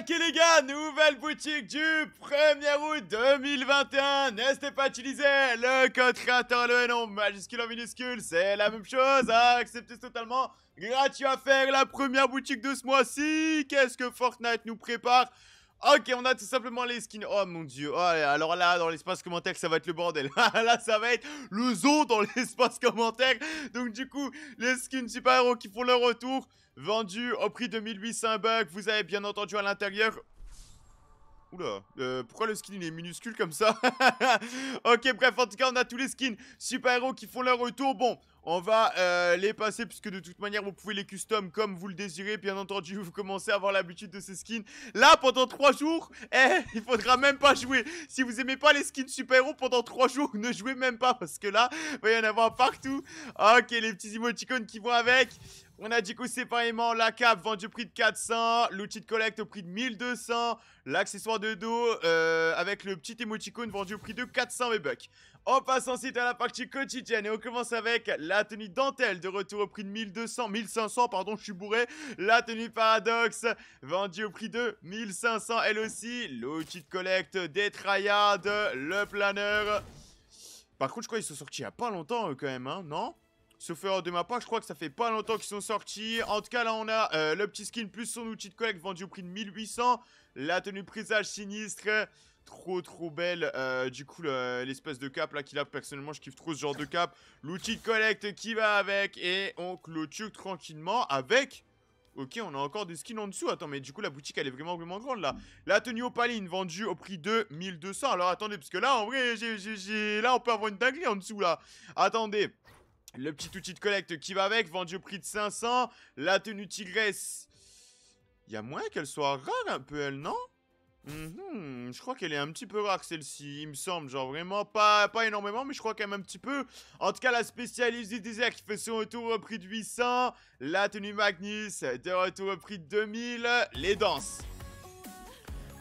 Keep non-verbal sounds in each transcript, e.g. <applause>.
Ok les gars, nouvelle boutique du 1er août 2021 N'hésitez pas à utiliser le code créateur, le nom majuscule en minuscule, c'est la même chose, acceptez totalement gratuit à faire la première boutique de ce mois-ci Qu'est-ce que Fortnite nous prépare ah, ok, on a tout simplement les skins. Oh mon dieu. Ah, alors là, dans l'espace commentaire, ça va être le bordel. <laughs> Ah, là, ça va être le zoo dans <laughs> l'espace commentaire. Donc du coup, les skins super-héros qui font leur retour. Vendus au prix de 1800 bucks. Vous avez bien entendu à l'intérieur. Oula, euh, pourquoi le skin il est minuscule comme ça <laughs> Ok, bref, en tout cas, on a tous les skins super-héros qui font leur retour. Bon, on va euh, les passer puisque de toute manière vous pouvez les custom comme vous le désirez. Bien entendu, <laughs> vous commencez à avoir l'habitude de ces skins. Là, pendant 3 jours, <laughs> eh, il faudra même pas jouer. Si vous aimez pas les skins super-héros pendant 3 jours, <laughs> ne jouez même pas parce que là, il va y en avoir partout. Ok, les petits emoticons qui vont avec. On a du coup séparément la cape vendue au prix de 400, l'outil de collecte au prix de 1200, l'accessoire de dos euh, avec le petit émoticône vendu au prix de 400 V-Bucks. On passe ensuite à la partie quotidienne et on commence avec la tenue dentelle de retour au prix de 1200, 1500, pardon, je suis bourré. La tenue paradoxe vendue au prix de 1500, elle aussi. L'outil de collecte des tryhards. le planeur. Par contre, je crois qu'ils sont sortis il y a pas longtemps quand même, hein, non Sauf de ma part, je crois que ça fait pas longtemps qu'ils sont sortis. En tout cas, là, on a euh, le petit skin plus son outil de collecte vendu au prix de 1800. La tenue présage sinistre. Trop, trop belle. Euh, du coup, l'espèce de cap là qu'il a, personnellement, je kiffe trop ce genre de cap. L'outil de collecte qui va avec. Et on clôture tranquillement avec... Ok, on a encore des skins en dessous. Attends, mais du coup, la boutique, elle est vraiment, vraiment grande, là. La tenue opaline, vendue au prix de 1200. Alors, attendez, parce que là, en vrai, j là, on peut avoir une dinguerie en dessous, là. Attendez. Le petit outil de collecte qui va avec, vendu au prix de 500. La tenue tigresse. Il y a moins qu'elle soit rare un peu, elle, non mhm, je crois qu'elle est un petit peu rare celle-ci, il me semble. Genre vraiment pas, pas énormément, mais je crois quand même un petit peu. En tout cas, la spécialiste du désert qui fait son retour au prix de 800. La tenue Magnus de retour au prix de 2000. Les danses.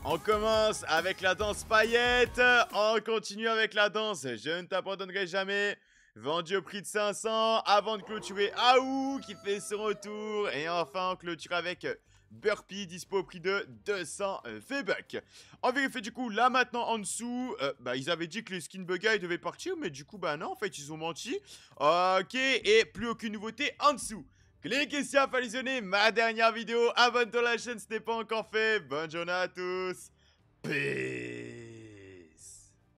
On commence avec la danse paillette. On continue avec la danse. Je ne t'abandonnerai jamais. Vendu au prix de 500 avant de clôturer Aou qui fait son retour. Et enfin, clôture avec euh, Burpee dispo au prix de 200 euh, V-Bucks. En effet, du coup, là maintenant en dessous, euh, bah, ils avaient dit que les skin devait devaient partir, mais du coup, bah non, en fait, ils ont menti. Ok, et plus aucune nouveauté en dessous. Cliquez ici à fallisonner ma dernière vidéo. Abonne-toi à la chaîne si ce n'est pas encore fait. Bonne journée à tous. Peace.